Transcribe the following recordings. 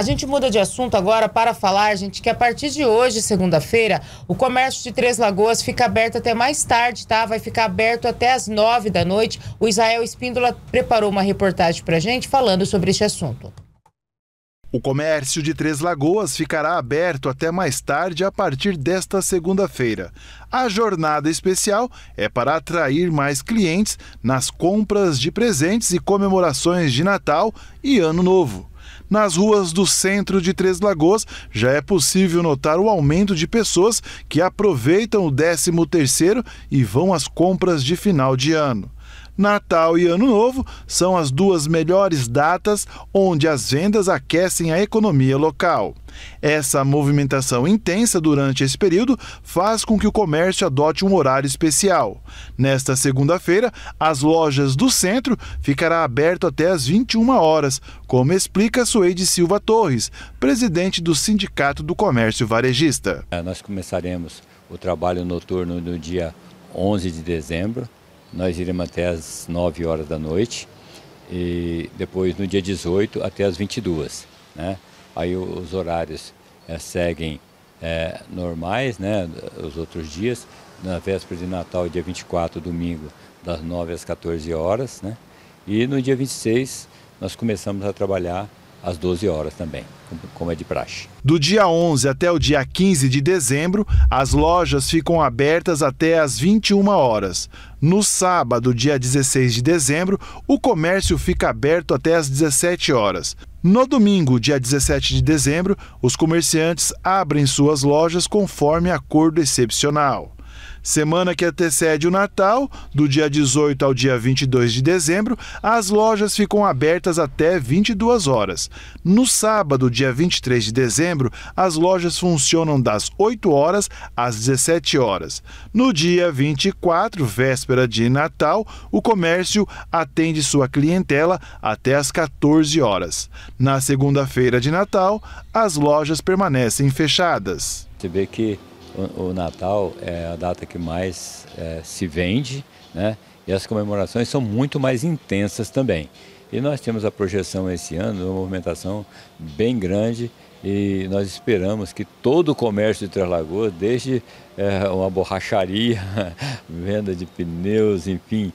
A gente muda de assunto agora para falar, gente, que a partir de hoje, segunda-feira, o comércio de Três Lagoas fica aberto até mais tarde, tá? Vai ficar aberto até as nove da noite. O Israel Espíndola preparou uma reportagem para a gente falando sobre esse assunto. O comércio de Três Lagoas ficará aberto até mais tarde a partir desta segunda-feira. A jornada especial é para atrair mais clientes nas compras de presentes e comemorações de Natal e Ano Novo. Nas ruas do centro de Três Lagoas, já é possível notar o aumento de pessoas que aproveitam o 13 terceiro e vão às compras de final de ano. Natal e Ano Novo são as duas melhores datas onde as vendas aquecem a economia local. Essa movimentação intensa durante esse período faz com que o comércio adote um horário especial. Nesta segunda-feira, as lojas do centro ficará aberto até às 21 horas, como explica Suede Silva Torres, presidente do Sindicato do Comércio Varejista. Nós começaremos o trabalho noturno no dia 11 de dezembro, nós iremos até as 9 horas da noite e depois no dia 18 até as 22. Né? Aí os horários é, seguem é, normais, né, os outros dias. Na véspera de Natal, dia 24, domingo, das 9 às 14 horas. Né? E no dia 26 nós começamos a trabalhar às 12 horas também, como é de praxe. Do dia 11 até o dia 15 de dezembro, as lojas ficam abertas até às 21 horas. No sábado, dia 16 de dezembro, o comércio fica aberto até às 17 horas. No domingo, dia 17 de dezembro, os comerciantes abrem suas lojas conforme acordo excepcional. Semana que antecede o Natal, do dia 18 ao dia 22 de dezembro, as lojas ficam abertas até 22 horas. No sábado, dia 23 de dezembro, as lojas funcionam das 8 horas às 17 horas. No dia 24, véspera de Natal, o comércio atende sua clientela até às 14 horas. Na segunda-feira de Natal, as lojas permanecem fechadas. Você vê que o, o Natal é a data que mais é, se vende, né? E as comemorações são muito mais intensas também. E nós temos a projeção esse ano, uma movimentação bem grande e nós esperamos que todo o comércio de Três Lagoas, desde é, uma borracharia, venda de pneus, enfim,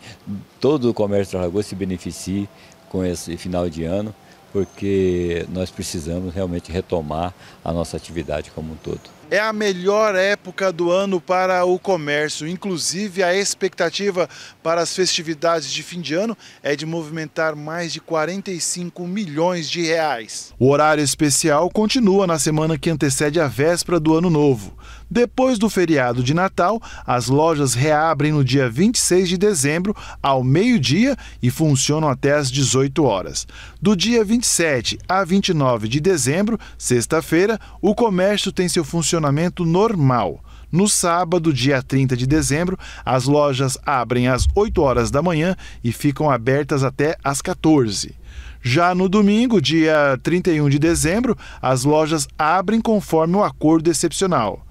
todo o comércio de Três Lagoas se beneficie com esse final de ano, porque nós precisamos realmente retomar a nossa atividade como um todo é a melhor época do ano para o comércio. Inclusive, a expectativa para as festividades de fim de ano é de movimentar mais de 45 milhões de reais. O horário especial continua na semana que antecede a véspera do ano novo. Depois do feriado de Natal, as lojas reabrem no dia 26 de dezembro, ao meio-dia, e funcionam até às 18 horas. Do dia 27 a 29 de dezembro, sexta-feira, o comércio tem seu funcionamento funcionamento normal. No sábado, dia 30 de dezembro, as lojas abrem às 8 horas da manhã e ficam abertas até às 14. Já no domingo, dia 31 de dezembro, as lojas abrem conforme o acordo excepcional.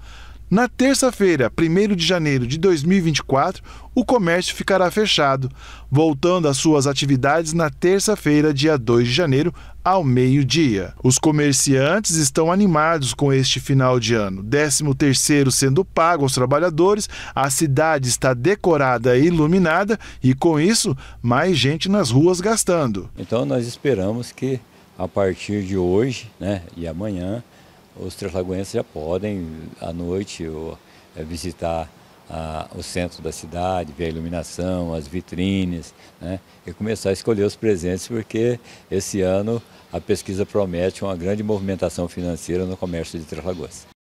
Na terça-feira, 1 de janeiro de 2024, o comércio ficará fechado, voltando às suas atividades na terça-feira, dia 2 de janeiro, ao meio-dia. Os comerciantes estão animados com este final de ano. 13º sendo pago aos trabalhadores, a cidade está decorada e iluminada e com isso, mais gente nas ruas gastando. Então nós esperamos que a partir de hoje, né, e amanhã, os três lagoenses já podem, à noite, eh, visitar o centro da cidade, ver a iluminação, as vitrines, né, e começar a escolher os presentes, porque esse ano a pesquisa promete uma grande movimentação financeira no comércio de Três Lagoas.